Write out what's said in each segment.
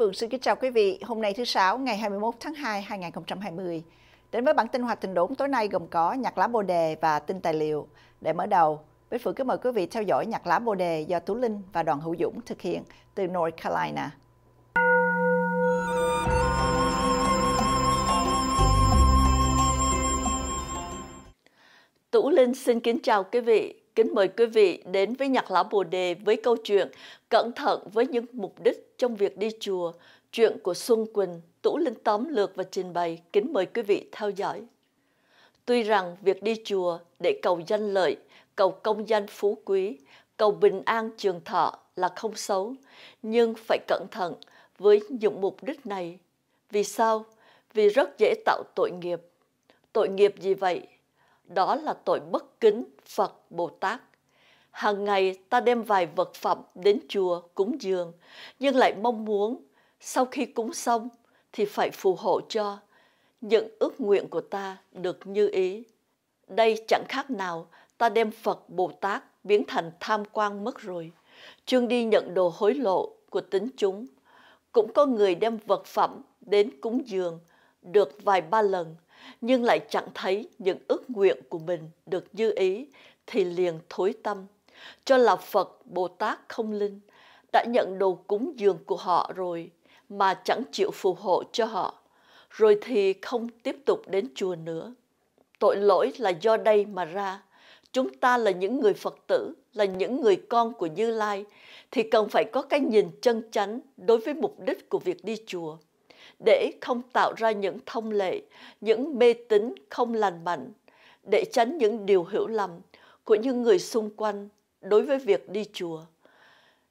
Phượng xin kính chào quý vị. Hôm nay thứ Sáu, ngày 21 tháng 2, 2020. Đến với bản tin hoạt tình đốn tối nay gồm có nhạc lá bồ đề và tin tài liệu. Để mở đầu, Bích Phương kính mời quý vị theo dõi nhạc lá bồ đề do Tú Linh và đoàn Hữu Dũng thực hiện từ North Carolina. Tú Linh xin kính chào quý vị kính mời quý vị đến với nhạc lão Bồ Đề với câu chuyện Cẩn thận với những mục đích trong việc đi chùa, chuyện của Xuân Quỳnh, Tủ Linh Tóm lược và trình bày. Kính mời quý vị theo dõi. Tuy rằng việc đi chùa để cầu danh lợi, cầu công danh phú quý, cầu bình an trường thọ là không xấu, nhưng phải cẩn thận với những mục đích này. Vì sao? Vì rất dễ tạo tội nghiệp. Tội nghiệp gì vậy? đó là tội bất kính Phật Bồ Tát. Hàng ngày ta đem vài vật phẩm đến chùa cúng dường, nhưng lại mong muốn sau khi cúng xong thì phải phù hộ cho những ước nguyện của ta được như ý. Đây chẳng khác nào ta đem Phật Bồ Tát biến thành tham quan mất rồi. chuyên đi nhận đồ hối lộ của tính chúng. Cũng có người đem vật phẩm đến cúng dường được vài ba lần – nhưng lại chẳng thấy những ước nguyện của mình được như ý thì liền thối tâm, cho là Phật, Bồ Tát không linh đã nhận đồ cúng dường của họ rồi mà chẳng chịu phù hộ cho họ, rồi thì không tiếp tục đến chùa nữa. Tội lỗi là do đây mà ra. Chúng ta là những người Phật tử, là những người con của Như Lai, thì cần phải có cái nhìn chân chánh đối với mục đích của việc đi chùa để không tạo ra những thông lệ, những mê tín không lành mạnh, để tránh những điều hiểu lầm của những người xung quanh đối với việc đi chùa.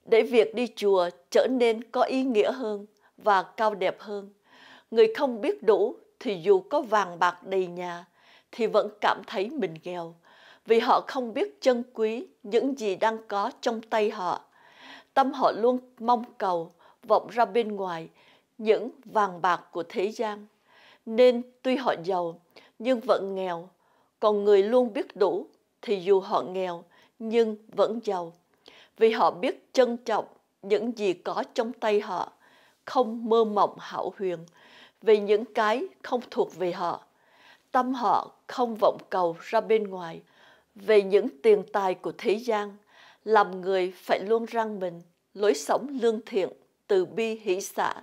Để việc đi chùa trở nên có ý nghĩa hơn và cao đẹp hơn, người không biết đủ thì dù có vàng bạc đầy nhà thì vẫn cảm thấy mình nghèo vì họ không biết trân quý những gì đang có trong tay họ. Tâm họ luôn mong cầu vọng ra bên ngoài những vàng bạc của thế gian, nên tuy họ giàu nhưng vẫn nghèo, còn người luôn biết đủ thì dù họ nghèo nhưng vẫn giàu, vì họ biết trân trọng những gì có trong tay họ, không mơ mộng hảo huyền về những cái không thuộc về họ. Tâm họ không vọng cầu ra bên ngoài về những tiền tài của thế gian, làm người phải luôn răng mình lối sống lương thiện, từ bi hỷ xã,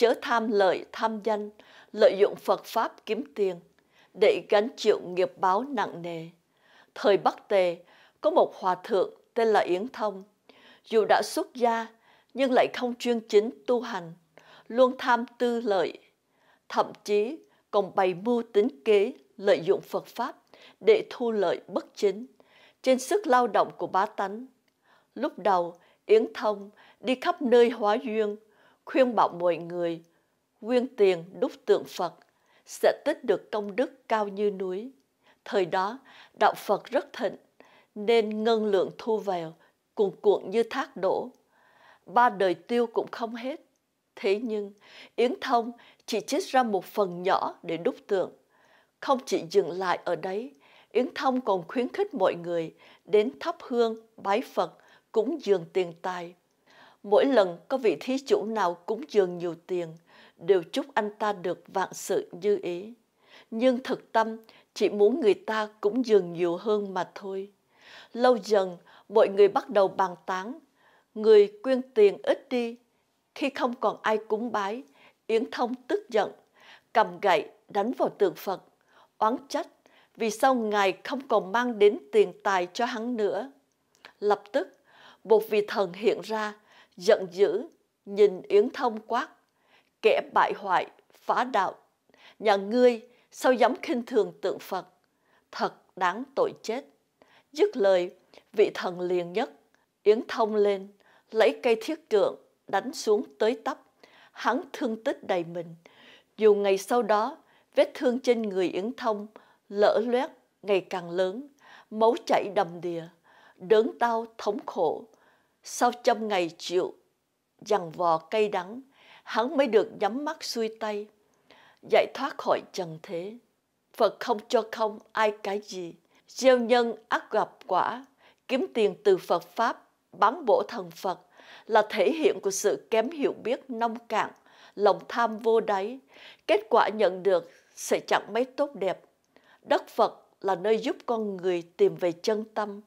chớ tham lợi, tham danh, lợi dụng Phật Pháp kiếm tiền, để gánh chịu nghiệp báo nặng nề. Thời Bắc Tề, có một hòa thượng tên là Yến Thông. Dù đã xuất gia, nhưng lại không chuyên chính tu hành, luôn tham tư lợi, thậm chí còn bày mưu tính kế lợi dụng Phật Pháp để thu lợi bất chính trên sức lao động của bá tánh. Lúc đầu, Yến Thông đi khắp nơi hóa duyên, khuyên bảo mọi người quyên tiền đúc tượng Phật sẽ tích được công đức cao như núi. Thời đó, đạo Phật rất thịnh, nên ngân lượng thu vào cuồn cuộn như thác đổ. Ba đời tiêu cũng không hết. Thế nhưng, Yến Thông chỉ chích ra một phần nhỏ để đúc tượng. Không chỉ dừng lại ở đấy, Yến Thông còn khuyến khích mọi người đến thắp hương, bái Phật, cúng dường tiền tài, Mỗi lần có vị thí chủ nào cúng dường nhiều tiền, đều chúc anh ta được vạn sự như ý. Nhưng thực tâm chỉ muốn người ta cúng dường nhiều hơn mà thôi. Lâu dần, mọi người bắt đầu bàn tán. Người quyên tiền ít đi. Khi không còn ai cúng bái, Yến Thông tức giận, cầm gậy đánh vào tượng Phật, oán trách vì sau ngài không còn mang đến tiền tài cho hắn nữa. Lập tức, một vị thần hiện ra, giận dữ, nhìn Yến Thông quát, kẻ bại hoại, phá đạo, nhà ngươi sao dám khinh thường tượng Phật, thật đáng tội chết. Dứt lời, vị thần liền nhất, Yến Thông lên, lấy cây thiết trượng, đánh xuống tới tấp, hắn thương tích đầy mình. Dù ngày sau đó, vết thương trên người Yến Thông lỡ loét ngày càng lớn, máu chảy đầm đìa, đớn đau thống khổ, sau trăm ngày chịu, dằn vò cay đắng, hắn mới được nhắm mắt xuôi tay, giải thoát khỏi trần thế. Phật không cho không ai cái gì, gieo nhân ác gặp quả, kiếm tiền từ Phật Pháp, bán bổ thần Phật là thể hiện của sự kém hiểu biết nông cạn, lòng tham vô đáy. Kết quả nhận được sẽ chẳng mấy tốt đẹp. Đất Phật là nơi giúp con người tìm về chân tâm,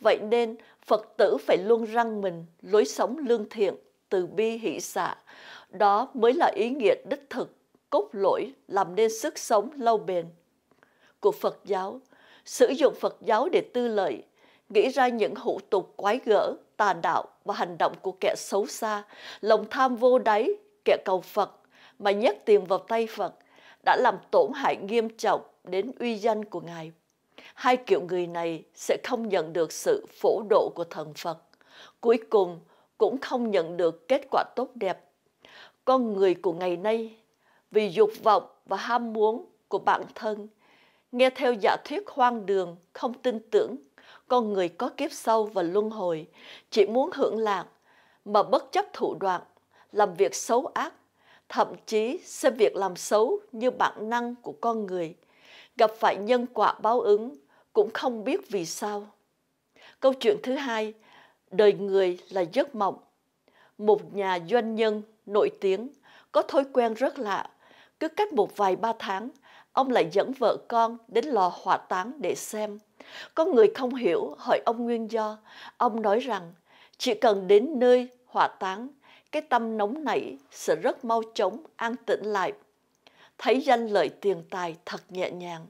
Vậy nên Phật tử phải luôn răng mình lối sống lương thiện, từ bi hỷ xả. Đó mới là ý nghĩa đích thực, cốt lỗi làm nên sức sống lâu bền của Phật giáo. Sử dụng Phật giáo để tư lợi, nghĩ ra những hữu tục quái gở, tà đạo và hành động của kẻ xấu xa, lòng tham vô đáy, kẻ cầu Phật mà nhét tiền vào tay Phật đã làm tổn hại nghiêm trọng đến uy danh của Ngài hai kiểu người này sẽ không nhận được sự phổ độ của thần Phật. Cuối cùng cũng không nhận được kết quả tốt đẹp. Con người của ngày nay vì dục vọng và ham muốn của bản thân, nghe theo giả thuyết hoang đường, không tin tưởng, con người có kiếp sau và luân hồi, chỉ muốn hưởng lạc mà bất chấp thủ đoạn, làm việc xấu ác, thậm chí xem việc làm xấu như bản năng của con người, gặp phải nhân quả báo ứng cũng không biết vì sao. Câu chuyện thứ hai, đời người là giấc mộng. Một nhà doanh nhân nổi tiếng có thói quen rất lạ, cứ cách một vài ba tháng, ông lại dẫn vợ con đến lò hỏa táng để xem. Có người không hiểu hỏi ông nguyên do, ông nói rằng chỉ cần đến nơi hỏa táng, cái tâm nóng nảy sẽ rất mau chóng an tĩnh lại. Thấy danh lợi tiền tài thật nhẹ nhàng.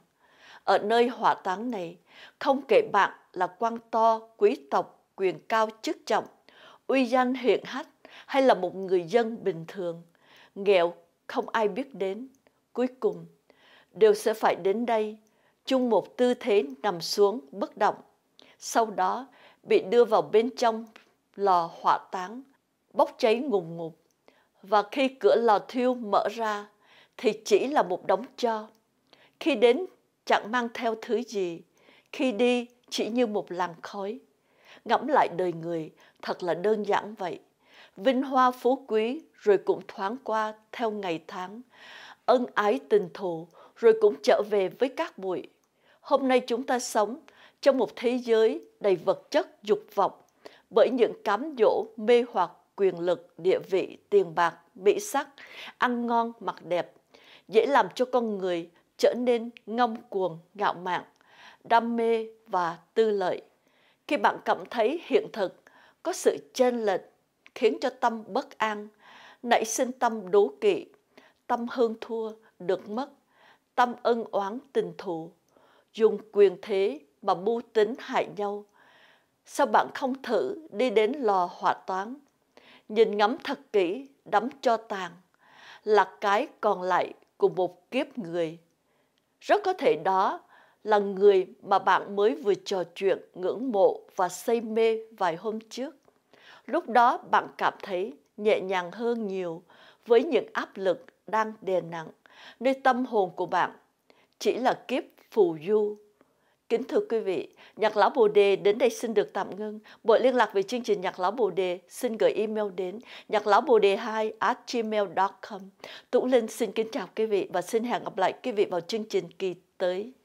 Ở nơi hỏa táng này, không kể bạn là quan to, quý tộc, quyền cao chức trọng, uy danh hiện hách hay là một người dân bình thường, nghèo không ai biết đến, cuối cùng đều sẽ phải đến đây chung một tư thế nằm xuống bất động, sau đó bị đưa vào bên trong lò hỏa táng, bốc cháy ngùng ngục. Và khi cửa lò thiêu mở ra thì chỉ là một đống tro. Khi đến chẳng mang theo thứ gì. Khi đi, chỉ như một làn khói. Ngẫm lại đời người, thật là đơn giản vậy. Vinh hoa phú quý rồi cũng thoáng qua theo ngày tháng. Ân ái tình thù rồi cũng trở về với các bụi. Hôm nay chúng ta sống trong một thế giới đầy vật chất dục vọng bởi những cám dỗ mê hoặc quyền lực, địa vị, tiền bạc, mỹ sắc, ăn ngon, mặc đẹp, dễ làm cho con người trở nên ngông cuồng, ngạo mạn, đam mê và tư lợi. Khi bạn cảm thấy hiện thực có sự chênh lệch khiến cho tâm bất an, nảy sinh tâm đố kỵ, tâm hơn thua, được mất, tâm ân oán tình thù, dùng quyền thế mà mưu tính hại nhau. Sao bạn không thử đi đến lò hỏa toán, nhìn ngắm thật kỹ, đắm cho tàn, là cái còn lại của một kiếp người. Rất có thể đó là người mà bạn mới vừa trò chuyện, ngưỡng mộ và say mê vài hôm trước. Lúc đó bạn cảm thấy nhẹ nhàng hơn nhiều với những áp lực đang đè nặng nơi tâm hồn của bạn. Chỉ là kiếp phù du Kính thưa quý vị, Nhạc Lão Bồ Đề đến đây xin được tạm ngưng. Mọi liên lạc về chương trình Nhạc Lão Bồ Đề xin gửi email đến nhạc lão bồ đề 2 gmail.com. Tũng Linh xin kính chào quý vị và xin hẹn gặp lại quý vị vào chương trình kỳ tới.